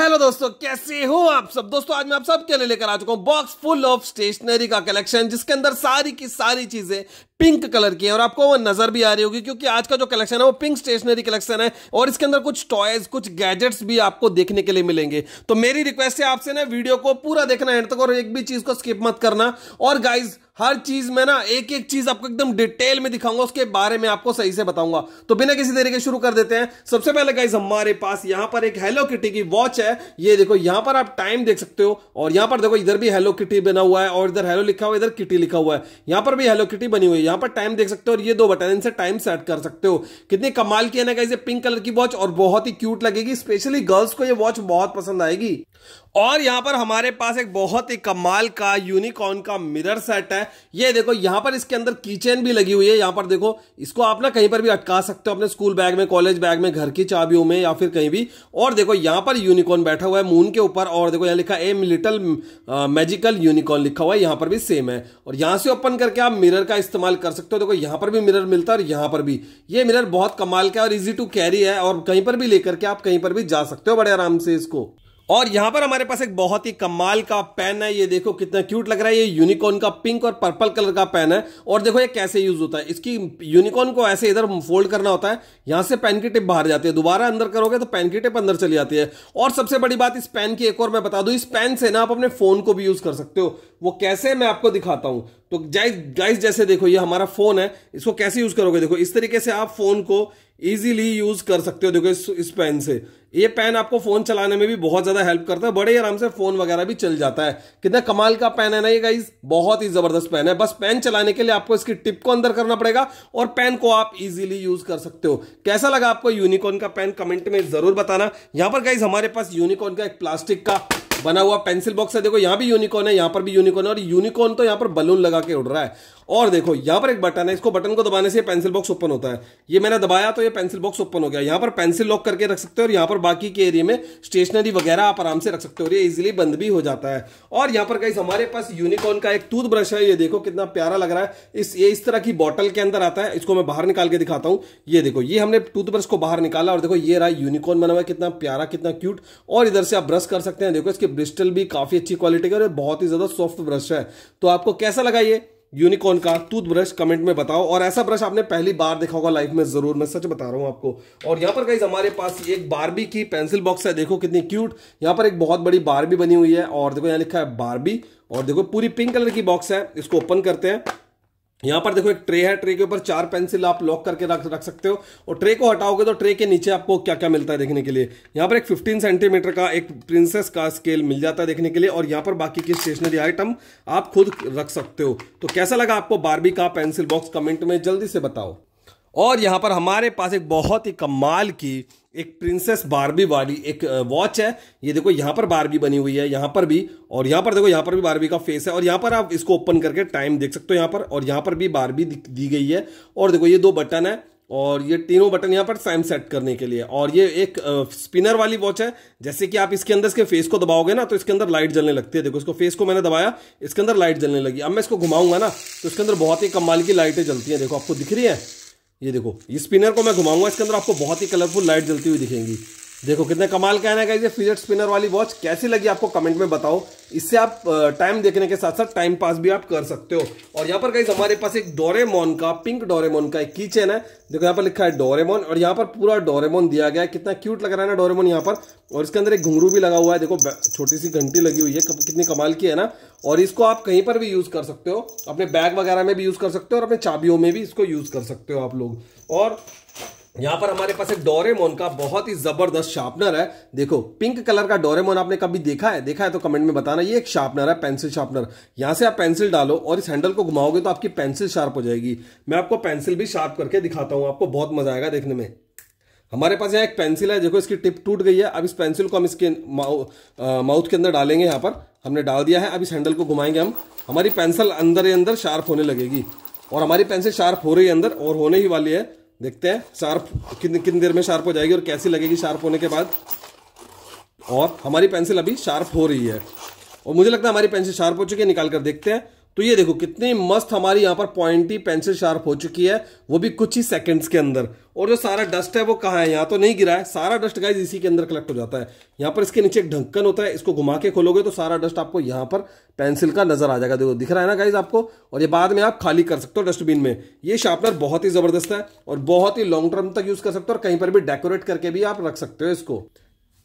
hello दोस्तों कैसे हो आप सब दोस्तों आज मैं आप के लिए लेकर आ चुका हूं बॉक्स फुल ऑफ स्टेशनरी का कलेक्शन जिसके अंदर सारी की सारी चीजें पिंक कलर की है और आपको वो नजर भी आ रही होगी क्योंकि आज का जो कलेक्शन है वो पिंक स्टेशनरी कलेक्शन है और इसके अंदर कुछ टॉयज कुछ गैजेट्स भी आपको देखने के लिए मिलेंगे तो मेरी रिक्वेस्ट है आपसे ना वीडियो को पूरा देखना एंड तक और एक भी चीज को स्किप मत करना और गाइज हर चीज में ना एक एक चीज आपको एकदम डिटेल में दिखाऊंगा उसके बारे में आपको सही से बताऊंगा तो बिना किसी तरीके शुरू कर देते हैं सबसे पहले गाइज हमारे पास यहां पर एक हेलो किटी की वॉच है है ये देखो यहां पर आप टाइम देख सकते हो और यहां पर देखो इधर भी हेलो किटी बना हुआ है और इधर हेलो लिखा हुआ है इधर किटी लिखा हुआ है यहां पर भी हेलो किटी बनी हुई है यहां पर टाइम देख सकते हो और ये दो बटन इनसे टाइम सेट कर सकते हो कितनी कमाल की है ना कहीं पिंक कलर की वॉच और बहुत ही क्यूट लगेगी स्पेशली गर्ल्स को यह वॉच बहुत पसंद आएगी और यहां पर हमारे पास एक बहुत ही कमाल का यूनिकॉर्न का मिरर सेट है ये देखो यहां पर इसके अंदर कीचेन भी लगी हुई है यहां पर देखो इसको आप ना कहीं पर भी अटका सकते हो अपने स्कूल बैग में कॉलेज बैग में घर की चाबियों में या फिर कहीं भी और देखो यहां पर यूनिकॉर्न बैठा हुआ है मून के ऊपर और देखो यहां लिखा एम लिटल मैजिकल यूनिकॉर्न लिखा हुआ है यहां पर भी सेम है और यहां से ओपन करके आप मिरर का इस्तेमाल कर सकते हो देखो यहां पर भी मिरर मिलता है और यहां पर भी ये मिरर बहुत कमाल का और इजी टू कैरी है और कहीं पर भी लेकर के आप कहीं पर भी जा सकते हो बड़े आराम से इसको और यहां पर हमारे पास एक बहुत ही कमाल का पेन है ये देखो कितना क्यूट लग रहा है ये यूनिकॉर्न का पिंक और पर्पल कलर का पेन है और देखो ये कैसे यूज होता है इसकी यूनिकॉर्न को ऐसे इधर फोल्ड करना होता है यहां से पेन की टिप बाहर जाती है दोबारा अंदर करोगे तो पेन की टिप अंदर चली जाती है और सबसे बड़ी बात इस पेन की एक और मैं बता दू इस पेन से ना आप अपने फोन को भी यूज कर सकते हो वो कैसे मैं आपको दिखाता हूं तो गाइस जैसे देखो ये हमारा फोन है इसको कैसे यूज करोगे देखो इस तरीके से आप फोन को इजीली यूज कर सकते हो देखो इस, इस पेन से ये पेन आपको फोन चलाने में भी बहुत ज्यादा हेल्प करता है बड़े आराम से फोन वगैरह भी चल जाता है कितना कमाल का पेन है ना ये गाइज बहुत ही जबरदस्त पेन है बस पेन चलाने के लिए आपको इसकी टिप को अंदर करना पड़ेगा और पेन को आप इजीली यूज कर सकते हो कैसा लगा आपको यूनिकॉर्न का पेन कमेंट में जरूर बताना यहां पर गाइज हमारे पास यूनिकॉर्न का एक प्लास्टिक का बना हुआ पेंसिल बॉक्स है देखो यहां भी यूनिकॉर्न है यहां पर भी यूनिकॉर्न है और यूनिकॉर्न तो यहां पर बलून लगा के उड़ रहा है और देखो यहाँ पर एक बटन है इसको बटन को दबाने से पेंसिल बॉक्स ओपन होता है ये मैंने दबाया तो ये पेंसिल बॉक्स ओपन हो गया यहाँ पर पेंसिल लॉक करके रख सकते हो और यहाँ पर बाकी के एरिया में स्टेशनरी वगैरह आप आराम से रख सकते हो ये इजिली बंद भी हो जाता है और यहां पर कहीं हमारे पास यूनिकॉर्न का एक टूथ ब्रश है ये देखो कितना प्यारा लग रहा है इस ये इस तरह की बॉटल के अंदर आता है इसको मैं बाहर निकाल के दिखाता हूँ ये देखो ये हमने टूथब्रश को बाहर निकाला और देखो ये रहा यूनिकॉर्न बना हुआ कितना प्यारा कितना क्यूट और इधर से आप ब्रश कर सकते हैं देखो इसके ब्रिस्टल भी काफी अच्छी क्वालिटी का और बहुत ही ज्यादा सॉफ्ट ब्रश है तो आपको कैसा लगा ये यूनिकॉर्न का टूथब्रश कमेंट में बताओ और ऐसा ब्रश आपने पहली बार देखा होगा लाइफ में जरूर मैं सच बता रहा हूं आपको और यहाँ पर गाइज हमारे पास एक बारबी की पेंसिल बॉक्स है देखो कितनी क्यूट यहाँ पर एक बहुत बड़ी बारबी बनी हुई है और देखो यहाँ लिखा है बारबी और देखो पूरी पिंक कलर की बॉक्स है इसको ओपन करते हैं यहां पर देखो एक ट्रे है ट्रे के ऊपर चार पेंसिल आप लॉक करके रख रख सकते हो और ट्रे को हटाओगे तो ट्रे के नीचे आपको क्या क्या मिलता है देखने के लिए यहां पर एक 15 सेंटीमीटर का एक प्रिंसेस का स्केल मिल जाता है देखने के लिए और यहां पर बाकी की स्टेशनरी आइटम आप खुद रख सकते हो तो कैसा लगा आपको बारबी का पेंसिल बॉक्स कमेंट में जल्दी से बताओ और यहाँ पर हमारे पास एक बहुत ही कमाल की एक प्रिंसेस बारबी वाली एक वॉच है ये देखो यहां पर बारबी बनी हुई है यहां पर भी और यहां पर देखो यहां पर भी बारबी का फेस है और यहां पर आप इसको ओपन करके टाइम देख सकते हो यहाँ पर और यहाँ पर भी बारबी दी गई है और देखो ये दो बटन है और ये तीनों बटन यहाँ पर टाइम सेट करने के लिए और ये एक स्पिनर वाली वॉच है जैसे कि आप इसके अंदर इसके फेस को दबाओगे ना तो इसके अंदर लाइट जलने लगती है देखो इसको फेस को मैंने दबाया इसके अंदर लाइट जलने लगी अब मैं इसको घुमाऊंगा ना तो इसके अंदर बहुत ही कमाल की लाइटें जलती हैं देखो आपको दिख रही है ये देखो ये स्पिनर को मैं घुमाऊंगा इसके अंदर आपको बहुत ही कलरफुल लाइट जलती हुई दिखेंगी देखो कितने कमाल का है ना कहीं ये फिजेट स्पिनर वाली वॉच कैसी लगी आपको कमेंट में बताओ इससे आप टाइम देखने के साथ साथ टाइम पास भी आप कर सकते हो और यहाँ पर गाइज हमारे पास एक डोरेमोन का पिंक डोरेमोन का एक कीचेन है देखो यहाँ पर लिखा है डोरेमोन और यहाँ पर पूरा डोरेमोन दिया गया है कितना क्यूट लग रहा है ना डोरेमोन यहाँ पर और इसके अंदर एक घुंगरू भी लगा हुआ है देखो छोटी सी घंटी लगी हुई है कितनी कमाल की है ना और इसको आप कहीं पर भी यूज कर सकते हो अपने बैग वगैरह में भी यूज कर सकते हो और अपने चाबियों में भी इसको यूज कर सकते हो आप लोग और यहाँ पर हमारे पास एक डोरेमोन का बहुत ही जबरदस्त शार्पनर है देखो पिंक कलर का डोरेमोन आपने कभी देखा है देखा है तो कमेंट में बताना ये एक शार्पनर है पेंसिल शार्पनर यहाँ से आप पेंसिल डालो और इस हैंडल को घुमाओगे तो आपकी पेंसिल शार्प हो जाएगी मैं आपको पेंसिल भी शार्प करके दिखाता हूँ आपको बहुत मजा आएगा देखने में हमारे पास यहाँ एक पेंसिल है देखो इसकी टिप टूट गई है अब इस पेंसिल को हम इसके माउथ के अंदर डालेंगे यहाँ पर हमने डाल दिया है अब इस हैंडल को घुमाएंगे हम हमारी पेंसिल अंदर ही अंदर शार्प होने लगेगी और हमारी पेंसिल शार्प हो रही है अंदर और होने ही वाली है देखते हैं शार्प कितने कितनी देर में शार्प हो जाएगी और कैसी लगेगी शार्प होने के बाद और हमारी पेंसिल अभी शार्प हो रही है और मुझे लगता है हमारी पेंसिल शार्प हो चुकी है निकाल कर देखते हैं तो ये देखो कितनी मस्त हमारी यहाँ पर पॉइंटी पेंसिल शार्प हो चुकी है वो भी कुछ ही सेकंड्स के अंदर और जो सारा डस्ट है वो कहाँ है यहाँ तो नहीं गिरा है सारा डस्ट गाइज इसी के अंदर कलेक्ट हो जाता है यहाँ पर इसके नीचे एक ढक्कन होता है इसको घुमा के खोलोगे तो सारा डस्ट आपको यहाँ पर पेंसिल का नजर आ जाएगा देखो दिख रहा है ना गाइज आपको और ये बाद में आप खाली कर सकते हो डस्टबिन में ये शार्पनर बहुत ही जबरदस्त है और बहुत ही लॉन्ग टर्म तक यूज कर सकते हो और कहीं पर भी डेकोरेट करके भी आप रख सकते हो इसको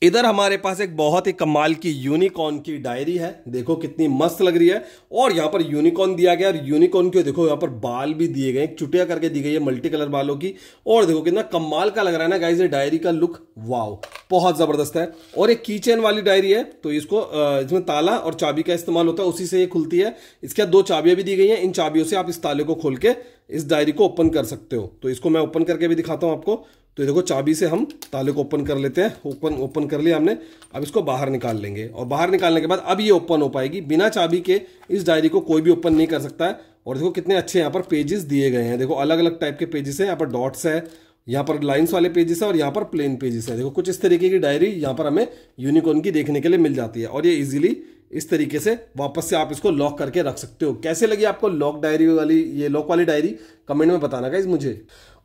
इधर हमारे पास एक बहुत ही कमाल की यूनिकॉर्न की डायरी है देखो कितनी मस्त लग रही है और यहाँ पर यूनिकॉर्न दिया गया और यूनिकॉर्न के देखो यहाँ पर बाल भी दिए गए चुटिया करके दी गई है मल्टी कलर बालों की और देखो कितना कमाल का लग रहा है ना गाइज ये डायरी का लुक वाव बहुत जबरदस्त है और एक की चेन वाली डायरी है तो इसको इसमें ताला और चाबी का इस्तेमाल होता है उसी से ये खुलती है इसके दो चाबियां भी दी गई हैं इन चाबियों से आप इस ताले को खोल के इस डायरी को ओपन कर सकते हो तो इसको मैं ओपन करके भी दिखाता हूं आपको तो देखो चाबी से हम ताले को ओपन कर लेते हैं ओपन ओपन कर लिया हमने अब इसको बाहर निकाल लेंगे और बाहर निकालने के बाद अब ये ओपन हो पाएगी बिना चाबी के इस डायरी को कोई भी ओपन नहीं कर सकता है और देखो कितने अच्छे यहाँ पर पेजेस दिए गए हैं देखो अलग अलग टाइप के पेजेस हैं यहाँ पर डॉट्स है यहाँ पर लाइन्स वाले पेजेस है और यहाँ पर प्लेन पेजेस है देखो कुछ इस तरीके की डायरी यहाँ पर हमें यूनिकॉर्न की देखने के लिए मिल जाती है और ये इजिली इस तरीके से वापस से आप इसको लॉक करके रख सकते हो कैसे लगी आपको लॉक डायरी वाली ये लॉक वाली डायरी कमेंट में बताना का मुझे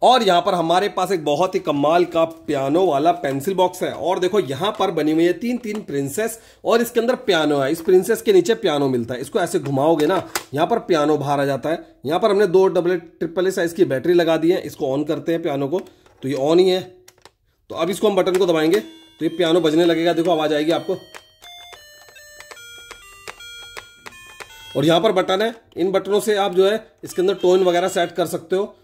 और यहाँ पर हमारे पास एक बहुत ही कमाल का पियानो वाला पेंसिल बॉक्स है और देखो यहाँ पर बनी हुई है तीन तीन प्रिंसेस और इसके अंदर पियानो है इस प्रिंसेस के नीचे पियानो मिलता है इसको ऐसे घुमाओगे ना यहाँ पर पियानो बाहर आ जाता है यहाँ पर हमने दो डबल ट्रिपल ए साइज की बैटरी लगा दी है इसको ऑन करते हैं पियानो को तो ये ऑन ही है तो अब इसको हम बटन को दबाएंगे तो ये पियानो बजने लगेगा देखो आवाज आएगी आपको और यहाँ पर बटन है इन बटनों से आप जो है इसके अंदर टोन वगैरह सेट कर सकते हो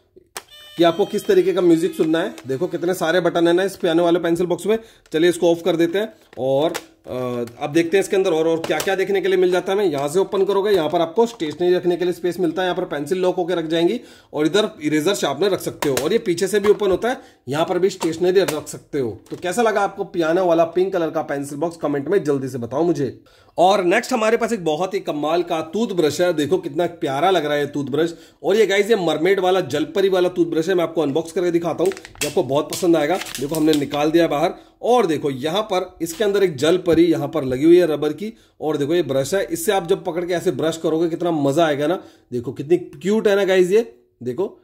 कि आपको किस तरीके का म्यूजिक सुनना है देखो कितने सारे बटन है ना इस पियानो वाले पेंसिल बॉक्स में चलिए इसको ऑफ कर देते हैं और अब देखते हैं इसके अंदर और और क्या क्या देखने के लिए मिल जाता है हमें यहाँ से ओपन करोगे यहाँ पर आपको स्टेशनरी रखने के लिए स्पेस मिलता है यहाँ पर पेंसिल लॉक होकर रख जाएंगी और इधर इरेजर शार्पनर रख सकते हो और ये पीछे से भी ओपन होता है यहाँ पर भी स्टेशनरी रख सकते हो तो कैसा लगा आपको पियानो वाला पिंक कलर का पेंसिल बॉक्स कमेंट में जल्दी से बताओ मुझे और नेक्स्ट हमारे पास एक बहुत ही कमाल का टूथ ब्रश है देखो कितना प्यारा लग रहा है टूथ ब्रश और ये गाइज ये मरमेड वाला जलपरी वाला टूथ ब्रश है मैं आपको अनबॉक्स करके दिखाता हूँ आपको बहुत पसंद आएगा देखो हमने निकाल दिया बाहर और देखो यहां पर इसके अंदर एक जल परी यहां पर लगी हुई है रबर की और देखो ये ब्रश है इससे आप जब पकड़ के ऐसे ब्रश करोगे कितना मजा आएगा ना देखो कितनी क्यूट है ना गाइज ये देखो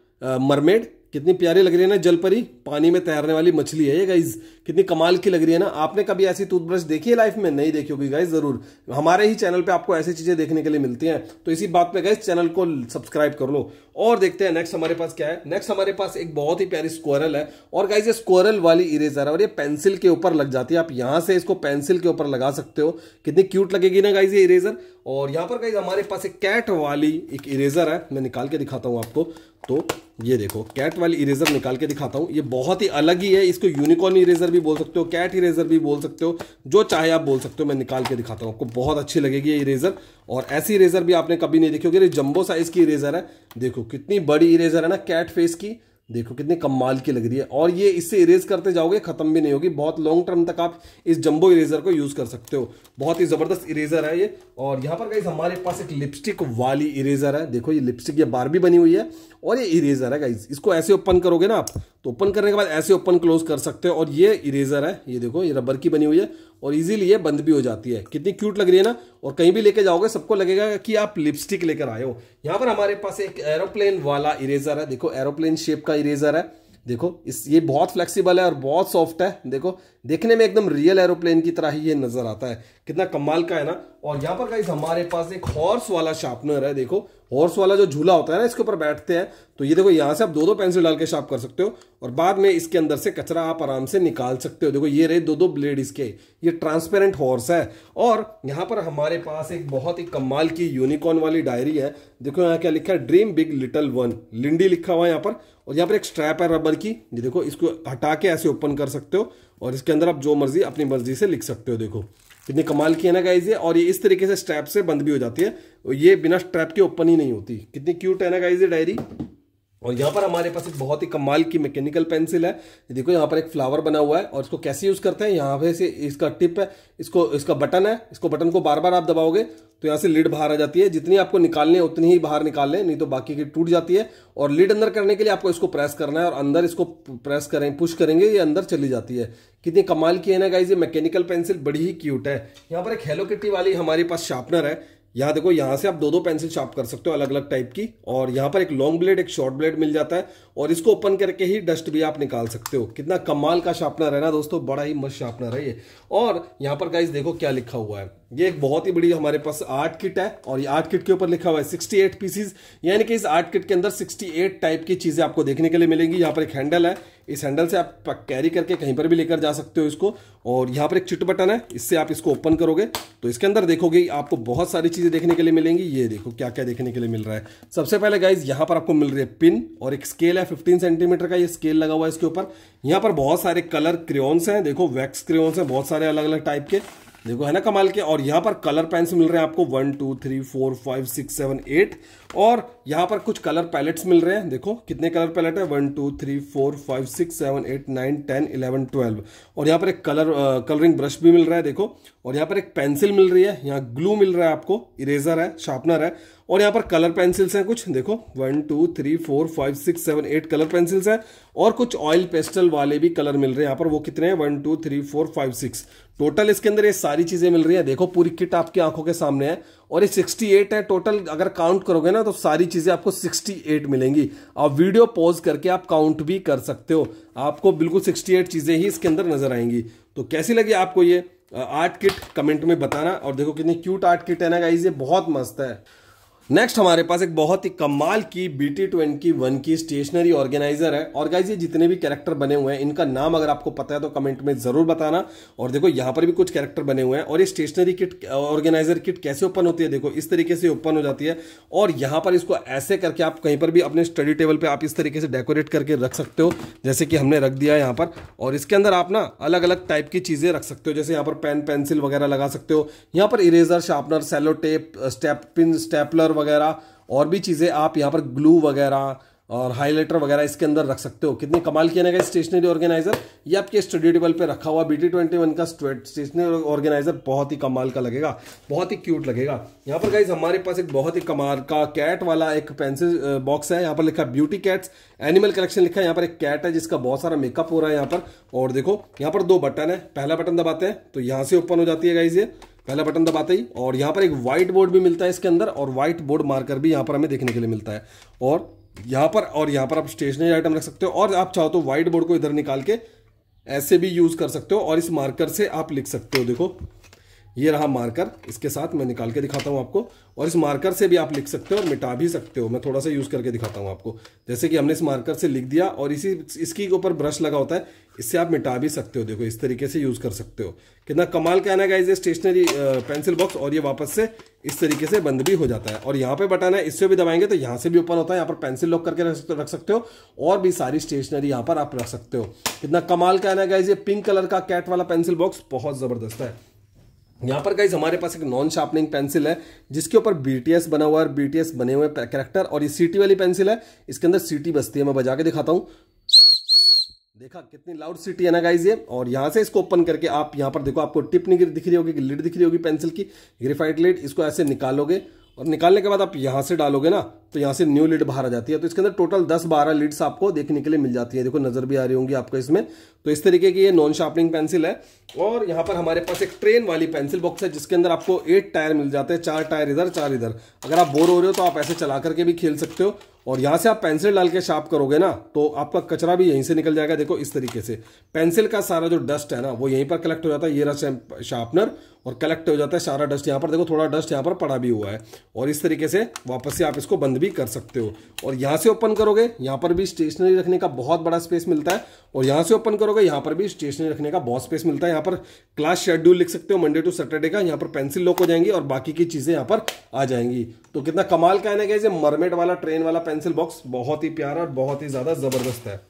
मरमेड कितनी प्यारी लग रही है ना जलपरी पानी में तैरने वाली मछली है ये गाइज कितनी कमाल की लग रही है ना आपने कभी ऐसी टूथब्रश देखी है लाइफ में नहीं देखी होगी गाइज जरूर हमारे ही चैनल पे आपको ऐसी चीजें देखने के लिए मिलती हैं तो इसी बात पे गाइज चैनल को सब्सक्राइब कर लो और देखते हैं नेक्स्ट हमारे पास क्या है नेक्स्ट हमारे पास एक बहुत ही प्यारी स्क्वायरल है और गाइज ये स्क्वायरल वाली इरेजर है और ये पेंसिल के ऊपर लग जाती है आप यहां से इसको पेंसिल के ऊपर लगा सकते हो कितनी क्यूट लगेगी ना गाइज ये इरेजर और यहाँ पर गाइज हमारे पास एक कैट वाली एक इरेजर है मैं निकाल के दिखाता हूँ आपको तो ये देखो कैट वाली इरेजर निकाल के दिखाता हूँ ये बहुत ही अलग ही है इसको यूनिकॉर्न इरेजर भी बोल सकते हो कैट इरेजर भी बोल सकते हो जो चाहे आप बोल सकते हो मैं निकाल के दिखाता हूँ आपको बहुत अच्छी लगेगी ये इरेजर और ऐसी इरेजर भी आपने कभी नहीं देखी होगी जम्बो साइज की इरेजर है देखो कितनी बड़ी इरेजर है ना कैट फेस की देखो कितनी कम माल की लग रही है और ये इससे इरेज करते जाओगे खत्म भी नहीं होगी बहुत लॉन्ग टर्म तक आप इस जंबो इरेजर को यूज कर सकते हो बहुत ही जबरदस्त इरेजर है ये और यहाँ पर गाइज हमारे पास एक लिपस्टिक वाली इरेजर है देखो ये लिपस्टिक ये बार भी बनी हुई है और ये इरेजर है गाइज इसको ऐसे ओपन करोगे ना आप तो ओपन करने के बाद ऐसे ओपन क्लोज कर सकते हो और ये इरेजर है ये देखो ये रबर की बनी हुई है और इजीली ये बंद भी हो जाती है कितनी क्यूट लग रही है ना और कहीं भी लेके जाओगे सबको लगेगा कि आप लिपस्टिक लेकर आए हो यहाँ पर हमारे पास एक एरोप्लेन वाला इरेजर है देखो एरोप्लेन शेप का इरेजर है देखो इस ये बहुत फ्लेक्सिबल है और बहुत सॉफ्ट है देखो देखने में एकदम रियल एरोप्लेन की तरह ही ये नज़र आता है कितना कमाल का है ना और यहाँ पर गाइज हमारे पास एक हॉर्स वाला शार्पनर है देखो हॉर्स वाला जो झूला होता है ना इसके ऊपर बैठते हैं तो ये देखो यहाँ से आप दो दो पेंसिल डाल के शार्प कर सकते हो और बाद में इसके अंदर से कचरा आप आराम से निकाल सकते हो देखो ये रहे दो दो ब्लेड इसके ये ट्रांसपेरेंट हॉर्स है और यहाँ पर हमारे पास एक बहुत ही कमाल की यूनिकॉर्न वाली डायरी है देखो यहाँ क्या लिखा है ड्रीम बिग लिटल वन लिंडी लिखा हुआ है यहाँ पर और यहाँ पर एक स्ट्रैप है रबर की ये देखो इसको हटा के ऐसे ओपन कर सकते हो और इसके अंदर आप जो मर्जी अपनी मर्जी से लिख सकते हो देखो कितनी कमाल की है ना गाइज ये और ये इस तरीके से स्ट्रैप से बंद भी हो जाती है ये बिना स्ट्रैप के ओपन ही नहीं होती कितनी क्यूट है ना गाइज ये डायरी और यहाँ पर हमारे पास एक बहुत ही कमाल की मैकेनिकल पेंसिल है देखो यहाँ पर एक फ्लावर बना हुआ है और इसको कैसे यूज़ करते हैं यहाँ पे से इसका टिप है इसको इसका बटन है इसको बटन को बार बार आप दबाओगे तो यहाँ से लीड बाहर आ जाती है जितनी आपको निकालनी है उतनी ही बाहर निकाल लें नहीं तो बाकी की टूट जाती है और लीड अंदर करने के लिए आपको इसको प्रेस करना है और अंदर इसको प्रेस करें पुश करेंगे ये अंदर चली जाती है कितनी कमाल की है ना गाइज ये मैकेनिकल पेंसिल बड़ी ही क्यूट है यहाँ पर एक हेलो किटी वाली हमारे पास शार्पनर है यहाँ देखो यहाँ से आप दो दो पेंसिल शार्प कर सकते हो अलग अलग टाइप की और यहाँ पर एक लॉन्ग ब्लेड एक शॉर्ट ब्लेड मिल जाता है और इसको ओपन करके ही डस्ट भी आप निकाल सकते हो कितना कमाल का शार्पनर है ना दोस्तों बड़ा ही मस्त शार्पनर है ये और यहाँ पर गाइस देखो क्या लिखा हुआ है ये एक बहुत ही बड़ी हमारे पास आर्ट किट है और ये आर्ट किट के ऊपर लिखा हुआ है 68 पीसीज यानी कि इस आर्ट किट के अंदर 68 टाइप की चीज़ें आपको देखने के लिए मिलेंगी यहाँ पर एक हैंडल है इस हैंडल से आप कैरी करके कहीं पर भी लेकर जा सकते हो इसको और यहाँ पर एक चिट बटन है इससे आप इसको ओपन करोगे तो इसके अंदर देखोगे आपको बहुत सारी चीज़ें देखने के लिए मिलेंगी ये देखो क्या क्या देखने के लिए मिल रहा है सबसे पहले गाइज यहाँ पर आपको मिल रही है पिन और एक स्केल है है 15 सेंटीमीटर का ये स्केल लगा हुआ है इसके ऊपर यहाँ पर बहुत सारे कलर क्रेन्स हैं देखो वैक्स क्रेन्स हैं बहुत सारे अलग अलग टाइप के देखो है ना कमाल के और यहाँ पर कलर पेन्स मिल रहे हैं आपको one two three four five six seven eight और यहाँ पर कुछ कलर पैलेट्स मिल रहे हैं देखो कितने कलर पैलेट है one two three four five six seven eight nine ten eleven twelve और यहाँ पर एक कलर कलरिंग ब्रश भी मिल रहा है देखो और यहाँ पर एक पेंसिल मिल रही है यहाँ ग्लू मिल रहा है आपको इरेजर है शार्पनर है और यहाँ पर कलर पेंसिल्स हैं कुछ देखो one two three four five six seven eight colour pencils हैं और कुछ ऑयल पेस्टल वाले भी कलर मिल रहे हैं यहाँ पर वो कितने हैं one two three four five six total इसके अंदर ये सारी चीज़ें मिल रही हैं देखो पूरी किट आपकी आंखों के सामने है और ये 68 है टोटल अगर काउंट करोगे ना तो सारी चीज़ें आपको 68 मिलेंगी आप वीडियो पॉज करके आप काउंट भी कर सकते हो आपको बिल्कुल 68 चीज़ें ही इसके अंदर नज़र आएंगी तो कैसी लगी आपको ये आर्ट किट कमेंट में बताना और देखो कितनी क्यूट आर्ट किट है ना गाइज ये बहुत मस्त है नेक्स्ट हमारे पास एक बहुत ही कमाल की बी टी ट्वेंटी वन की स्टेशनरी ऑर्गेनाइजर है और गाइज ये जितने भी कैरेक्टर बने हुए हैं इनका नाम अगर आपको पता है तो कमेंट में जरूर बताना और देखो यहाँ पर भी कुछ कैरेक्टर बने हुए हैं और ये स्टेशनरी किट ऑर्गेनाइजर किट कैसे ओपन होती है देखो इस तरीके से ओपन हो जाती है और यहाँ पर इसको ऐसे करके आप कहीं पर भी अपने स्टडी टेबल पर आप इस तरीके से डेकोरेट करके रख सकते हो जैसे कि हमने रख दिया है यहाँ पर और इसके अंदर आप ना अलग अलग टाइप की चीज़ें रख सकते हो जैसे यहाँ पर पेन पेंसिल वगैरह लगा सकते हो यहाँ पर eraser sharpener cello tape staple pin stapler वगैरह और भी चीज़ें आप यहाँ पर ग्लू वगैरह और हाईलाइटर वगैरह इसके अंदर रख सकते हो कितने कमाल किया ना स्टेशनरी ऑर्गेनाइजर ये आपके स्टडी टेबल पे रखा हुआ बी टी ट्वेंटी वन का स्टेशनरी ऑर्गेनाइजर बहुत ही कमाल का लगेगा बहुत ही क्यूट लगेगा यहाँ पर गाइज हमारे पास एक बहुत ही कमाल का कैट वाला एक पेंसिल बॉक्स है यहाँ पर लिखा ब्यूटी कैट्स एनिमल कलेक्शन लिखा है यहाँ पर एक कैट है जिसका बहुत सारा मेकअप हो रहा है यहाँ पर और देखो यहाँ पर दो बटन है पहला बटन दबाते हैं तो यहाँ से ओपन हो जाती है गाइज ये पहला बटन दबाते ही और यहाँ पर एक व्हाइट बोर्ड भी मिलता है इसके अंदर और वाइट बोर्ड मार्कर भी यहाँ पर हमें देखने के लिए मिलता है और यहाँ पर और यहाँ पर आप स्टेशनरी आइटम रख सकते हो और आप चाहो तो व्हाइट बोर्ड को इधर निकाल के ऐसे भी यूज़ कर सकते हो और इस मार्कर से आप लिख सकते हो देखो ये रहा मार्कर इसके साथ मैं निकाल के दिखाता हूँ आपको और इस मार्कर से भी आप लिख सकते हो और मिटा भी सकते हो मैं थोड़ा सा यूज़ करके दिखाता हूँ आपको जैसे कि हमने इस मार्कर से लिख दिया और इसी इसकी के ऊपर ब्रश लगा होता है इससे आप मिटा भी सकते हो देखो इस तरीके से यूज़ कर सकते हो कितना कमाल का आना गाइज ये स्टेशनरी पेंसिल बॉक्स और ये वापस से इस तरीके से बंद भी हो जाता है और यहाँ पे बटन है इससे भी दबाएंगे तो यहाँ से भी ओपन होता है यहाँ पर पेंसिल लॉक करके रख सकते रख सकते हो और भी सारी स्टेशनरी यहाँ पर आप रख सकते हो कितना कमाल का आना गाइज ये पिंक कलर का कैट वाला पेंसिल बॉक्स बहुत ज़बरदस्त है यहाँ पर गाइज हमारे पास एक नॉन शार्पनिंग पेंसिल है जिसके ऊपर बीटीएस बना हुआ है बीटीएस बने हुए कैरेक्टर और ये सीटी वाली पेंसिल है इसके अंदर सीटी बसती है मैं बजा के दिखाता हूँ देखा कितनी लाउड सीटी है ना गाइज ये और यहाँ से इसको ओपन करके आप यहाँ पर देखो आपको टिप नहीं दिख रही होगी लिड दिख रही होगी पेंसिल की ग्रेफाइट लिड इसको ऐसे निकालोगे और निकालने के बाद आप यहाँ से डालोगे ना तो यहाँ से न्यू लीड बाहर आ जाती है तो इसके अंदर टोटल 10-12 लीड्स आपको देखने के लिए मिल जाती है देखो नजर भी आ रही होंगी आपको इसमें तो इस तरीके की ये नॉन शार्पनिंग पेंसिल है और यहाँ पर हमारे पास एक ट्रेन वाली पेंसिल बॉक्स है जिसके अंदर आपको एट टायर मिल जाते हैं चार टायर इधर चार इधर अगर आप बोर हो रहे हो तो आप ऐसे चला करके भी खेल सकते हो और यहाँ से आप पेंसिल डाल के शार्प करोगे ना तो आपका कचरा भी यहीं से निकल जाएगा देखो इस तरीके से पेंसिल का सारा जो डस्ट है ना वो यहीं पर कलेक्ट हो जाता है ये रहा शार्पनर और कलेक्ट हो जाता है सारा डस्ट यहाँ पर देखो थोड़ा डस्ट यहाँ पर पड़ा भी हुआ है और इस तरीके से वापस से आप इसको बंद भी कर सकते हो और यहाँ से ओपन करोगे यहाँ पर भी स्टेशनरी रखने का बहुत बड़ा स्पेस मिलता है और यहाँ से ओपन करोगे यहाँ पर भी स्टेशनरी रखने का बहुत स्पेस मिलता है यहाँ पर क्लास शेड्यूल लिख सकते हो मंडे टू सैटरडे का यहाँ पर पेंसिल लॉक हो जाएंगी और बाकी की चीज़ें यहाँ पर आ जाएंगी तो कितना कमाल का है ना कैसे मरमेट वाला ट्रेन वाला पेंसिल बॉक्स बहुत ही प्यारा और बहुत ही ज़्यादा ज़बरदस्त है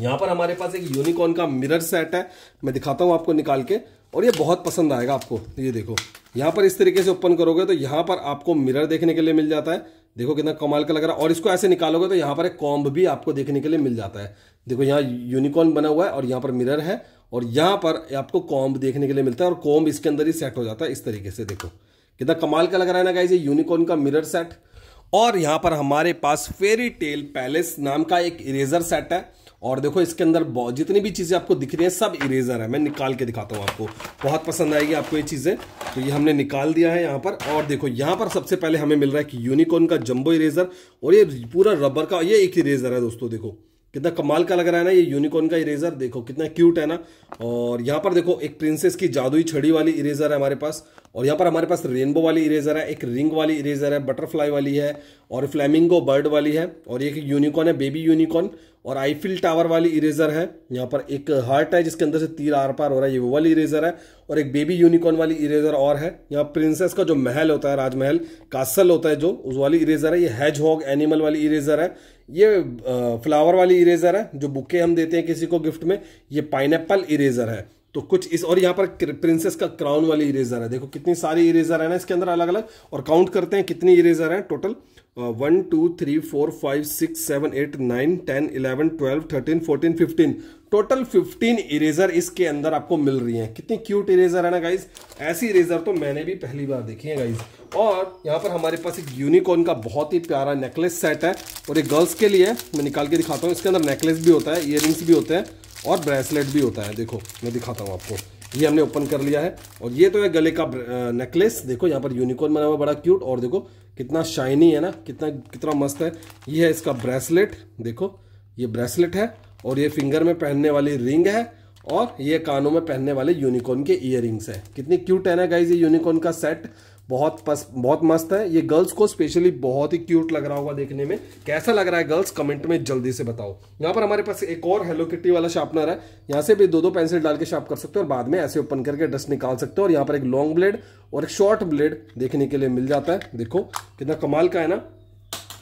यहाँ पर हमारे पास एक यूनिकॉर्न का मिरर सेट है मैं दिखाता हूँ आपको निकाल के और ये बहुत पसंद आएगा आपको ये देखो यहाँ पर इस तरीके से ओपन करोगे तो यहाँ पर आपको मिरर देखने के लिए मिल जाता है देखो कितना कमाल का लग रहा है और इसको ऐसे निकालोगे तो यहाँ पर एक कॉम्ब भी आपको देखने के लिए मिल जाता है देखो यहाँ यूनिकॉर्न बना हुआ है और यहाँ पर मिरर है और यहाँ पर आपको कॉम्ब देखने के लिए मिलता है और कॉम्ब इसके अंदर ही सेट हो जाता है इस तरीके से देखो कितना कमाल का लग रहा है ना गाइज ये यूनिकॉर्न का मिरर सेट और यहाँ पर हमारे पास फेरी टेल पैलेस नाम का एक इरेजर सेट है और देखो इसके अंदर जितनी भी चीज़ें आपको दिख रही हैं सब इरेजर है मैं निकाल के दिखाता हूँ आपको बहुत पसंद आएगी आपको ये चीज़ें तो ये हमने निकाल दिया है यहाँ पर और देखो यहाँ पर सबसे पहले हमें मिल रहा है कि यूनिकॉर्न का जंबो इरेजर और ये पूरा रबर का ये एक इरेजर है दोस्तों देखो कितना कमाल का लग रहा है ना ये यूनिकॉर्न का इरेजर देखो कितना क्यूट है ना और यहाँ पर देखो एक प्रिंसेस की जादुई छड़ी वाली इरेजर है हमारे पास और यहाँ पर हमारे पास रेनबो वाली इरेजर है एक रिंग वाली इरेजर है बटरफ्लाई वाली है और फ्लैमिंगो बर्ड वाली है और एक यूनिकॉर्न है बेबी यूनिकॉर्न और आईफिल टावर वाली इरेजर है यहाँ पर एक हार्ट है जिसके अंदर से तीर आर पार हो रहा है ये वो वाली इरेजर है और एक बेबी यूनिकॉर्न वाली इरेजर और है यहाँ प्रिंसेस का जो महल होता है राजमहल कासल होता है जो उस वाली इरेजर है ये हैज हॉग एनिमल वाली इरेजर है ये फ्लावर वाली इरेजर है जो बुके हम देते हैं किसी को गिफ्ट में ये पाइन इरेजर है तो कुछ इस और यहाँ पर प्रिंसेस का क्राउन वाली इरेजर है देखो कितनी सारी इरेजर है ना इसके अंदर अलग अलग और काउंट करते हैं कितनी इरेजर है total one two three four five six seven eight nine ten eleven twelve thirteen fourteen fifteen total fifteen eraser इसके अंदर आपको मिल रही हैं कितनी क्यूट इरेजर है ना गाइज ऐसी इरेजर तो मैंने भी पहली बार देखी है गाइज और यहाँ पर हमारे पास एक यूनिकॉर्न का बहुत ही प्यारा नेकलेस सेट है और ये गर्ल्स के लिए मैं निकाल के दिखाता हूँ इसके अंदर नेकलेस भी होता है इयर भी होते हैं और ब्रेसलेट भी होता है देखो मैं दिखाता हूँ आपको ये हमने ओपन कर लिया है और ये तो है गले का नेकलेस uh, देखो यहाँ पर यूनिकॉर्न बना हुआ बड़ा क्यूट और देखो कितना शाइनी है ना कितना कितना मस्त है ये है इसका ब्रेसलेट देखो ये ब्रेसलेट है और ये फिंगर में पहनने वाली रिंग है और ये कानों में पहनने वाले यूनिकॉर्न के इयर है कितनी क्यूट है ना गाइज ये यूनिकॉर्न का सेट बहुत पस, बहुत मस्त है ये गर्ल्स को स्पेशली बहुत ही क्यूट लग रहा होगा देखने में कैसा लग रहा है गर्ल्स कमेंट में जल्दी से बताओ यहाँ पर हमारे पास एक और हेलो किट्टी वाला शार्पनर है यहाँ से भी दो दो पेंसिल डाल के शार्प कर सकते हो और बाद में ऐसे ओपन करके डस्ट निकाल सकते हो और यहाँ पर एक लॉन्ग ब्लेड और एक शॉर्ट ब्लेड देखने के लिए मिल जाता है देखो कितना कमाल का है ना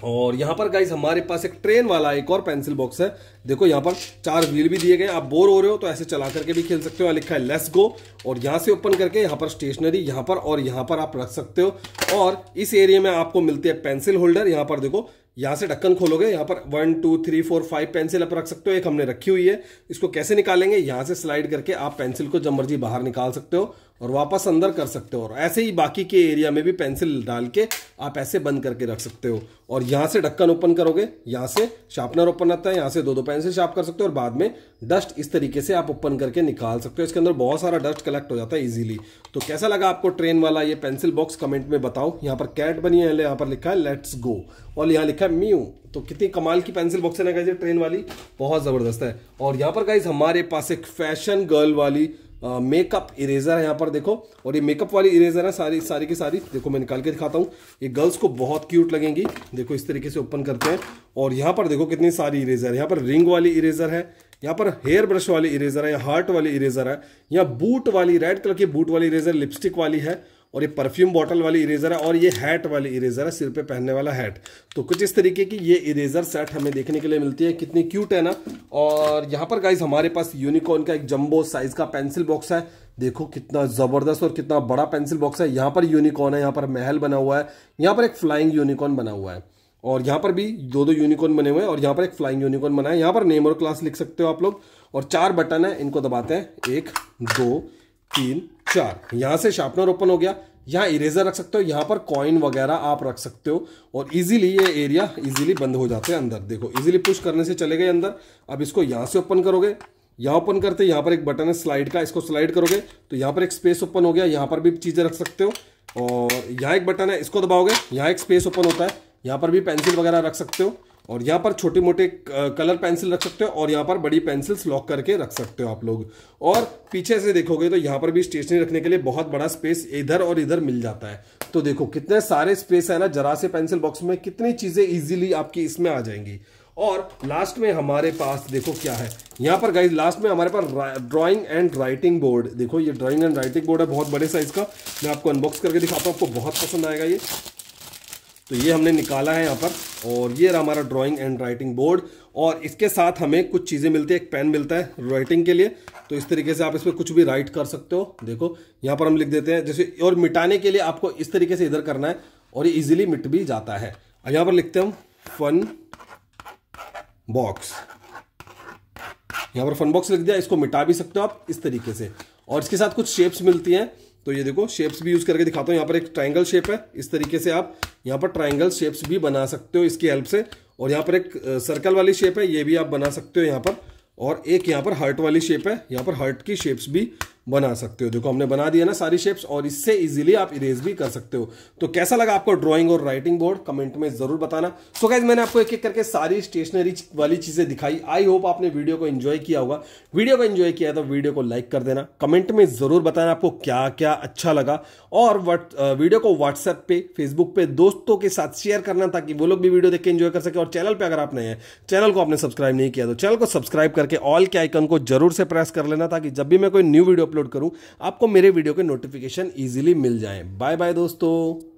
और यहाँ पर गाइज हमारे पास एक ट्रेन वाला एक और पेंसिल बॉक्स है देखो यहाँ पर चार व्हील भी दिए गए आप बोर हो रहे हो तो ऐसे चला करके भी खेल सकते हो लिखा है लेस गो और यहाँ से ओपन करके यहाँ पर स्टेशनरी यहाँ पर और यहाँ पर आप रख सकते हो और इस एरिया में आपको मिलती है पेंसिल होल्डर यहाँ पर देखो यहाँ से ढक्कन खोलोगे यहाँ पर one two three four five pencil आप रख सकते हो एक हमने रखी हुई है इसको कैसे निकालेंगे यहाँ से स्लाइड करके आप पेंसिल को जब मर्जी बाहर निकाल सकते हो और वापस अंदर कर सकते हो और ऐसे ही बाकी के एरिया में भी पेंसिल डाल के आप ऐसे बंद करके रख सकते हो और यहाँ से ढक्कन ओपन करोगे यहाँ से शार्पनर ओपन आता है यहाँ से दो दो पेंसिल शार्प कर सकते हो और बाद में डस्ट इस तरीके से आप ओपन करके निकाल सकते हो इसके अंदर बहुत सारा डस्ट कलेक्ट हो जाता है ईजिली तो कैसा लगा आपको ट्रेन वाला ये पेंसिल बॉक्स कमेंट में बताओ यहाँ पर कैट बनी है यहाँ पर लिखा है लेट्स गो और यहाँ लिखा है म्यू तो कितनी कमाल की पेंसिल बॉक्स है ना गाइज ट्रेन वाली बहुत ज़बरदस्त है और यहाँ पर गाइज हमारे पास एक फैशन गर्ल वाली मेकअप इरेजर है यहाँ पर देखो और ये मेकअप वाली इरेजर है सारी सारी की सारी देखो मैं निकाल के दिखाता हूँ ये गर्ल्स को बहुत क्यूट लगेंगी देखो इस तरीके से ओपन करते हैं और यहाँ पर देखो कितनी सारी इरेजर है यहाँ पर रिंग वाली इरेजर है यहाँ पर हेयर ब्रश वाली इरेजर है या हार्ट वाली इरेजर है यहाँ बूट वाली रेड कलर की बूट वाली इरेजर लिपस्टिक वाली है और ये परफ्यूम बॉटल वाली इरेजर है और ये हैट वाली इरेजर है सिर पे पहनने वाला हैट तो कुछ इस तरीके की ये इरेजर सेट हमें देखने के लिए मिलती है कितनी क्यूट है ना और यहाँ पर गाइज हमारे पास यूनिकॉर्न का एक जम्बो साइज का पेंसिल बॉक्स है देखो कितना ज़बरदस्त और कितना बड़ा पेंसिल बॉक्स है यहाँ पर यूनिकॉर्न है यहाँ पर महल बना हुआ है यहाँ पर एक फ्लाइंग यूनिकॉर्न बना हुआ है और यहाँ पर भी दो दो यूनिकॉर्न बने हुए हैं और यहाँ पर एक फ्लाइंग यूनिकॉर्न बना है यहाँ पर नेम और क्लास लिख सकते हो आप लोग और चार बटन है इनको दबाते हैं एक दो तीन चार यहां से शार्पनर ओपन हो गया यहां इरेजर रख सकते हो यहां पर कॉइन वगैरह आप रख सकते हो और इजीली ये एरिया इजीली बंद हो जाते हैं अंदर देखो इजीली पुश करने से चले गए अंदर अब इसको यहां से ओपन करोगे यहां ओपन करते यहां पर एक बटन है स्लाइड का इसको स्लाइड करोगे तो यहां पर एक स्पेस ओपन हो गया यहां पर भी चीज़ें रख सकते हो और यहाँ एक बटन है इसको दबाओगे यहाँ एक स्पेस ओपन होता है यहां पर भी पेंसिल वगैरह रख सकते हो और यहाँ पर छोटे मोटे कलर पेंसिल रख सकते हो और यहाँ पर बड़ी पेंसिल्स लॉक करके रख सकते हो आप लोग और पीछे से देखोगे तो यहाँ पर भी स्टेशनरी रखने के लिए बहुत बड़ा स्पेस इधर और इधर मिल जाता है तो देखो कितने सारे स्पेस है ना जरा से पेंसिल बॉक्स में कितनी चीज़ें ईजिली आपकी इसमें आ जाएंगी और लास्ट में हमारे पास देखो क्या है यहाँ पर गाइज लास्ट में हमारे पास ड्राइंग एंड राइटिंग बोर्ड देखो ये ड्राइंग एंड राइटिंग बोर्ड है बहुत बड़े साइज का मैं आपको अनबॉक्स करके दिखाता हूँ आपको बहुत पसंद आएगा ये तो ये हमने निकाला है यहाँ पर और ये रहा हमारा ड्राइंग एंड राइटिंग बोर्ड और इसके साथ हमें कुछ चीज़ें मिलती है एक पेन मिलता है राइटिंग के लिए तो इस तरीके से आप इस पर कुछ भी राइट कर सकते हो देखो यहाँ पर हम लिख देते हैं जैसे और मिटाने के लिए आपको इस तरीके से इधर करना है और ये इजीली मिट भी जाता है और यहाँ पर लिखते हम फन बॉक्स यहाँ पर फन बॉक्स लिख दिया इसको मिटा भी सकते हो आप इस तरीके से और इसके साथ कुछ शेप्स मिलती हैं तो ये देखो शेप्स भी यूज करके दिखाता हूँ यहाँ पर एक ट्राइंगल शेप है इस तरीके से आप यहाँ पर ट्राइंगल शेप्स भी बना सकते हो इसकी हेल्प से और यहाँ पर एक सर्कल वाली शेप है ये भी आप बना सकते हो यहाँ पर और एक यहाँ पर हार्ट वाली शेप है यहाँ पर हार्ट की शेप्स भी बना सकते हो देखो हमने बना दिया ना सारी शेप्स और इससे इजीली आप इरेज भी कर सकते हो तो कैसा लगा आपको ड्राइंग और राइटिंग बोर्ड कमेंट में जरूर बताना सो so गाइज मैंने आपको एक एक करके सारी स्टेशनरी वाली चीजें दिखाई आई होप आपने वीडियो को एंजॉय किया होगा वीडियो को एंजॉय किया तो वीडियो को लाइक कर देना कमेंट में जरूर बताना आपको क्या क्या अच्छा लगा और वीडियो को व्हाट्सएप पे फेसबुक पे दोस्तों के साथ शेयर करना ताकि वो लोग भी वीडियो देख के एंजॉय कर सके और चैनल पर अगर आप नए हैं चैनल को आपने सब्सक्राइब नहीं किया तो चैनल को सब्सक्राइब करके ऑल के आइकन को जरूर से प्रेस कर लेना ताकि जब भी मैं कोई न्यू वीडियो अपलोड करूँ आपको मेरे वीडियो के नोटिफिकेशन ईजिली मिल जाए बाय बाय दोस्तों